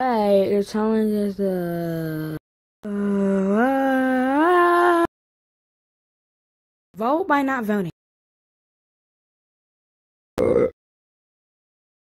Hey, your challenge is the uh, uh, vote by not voting. Uh,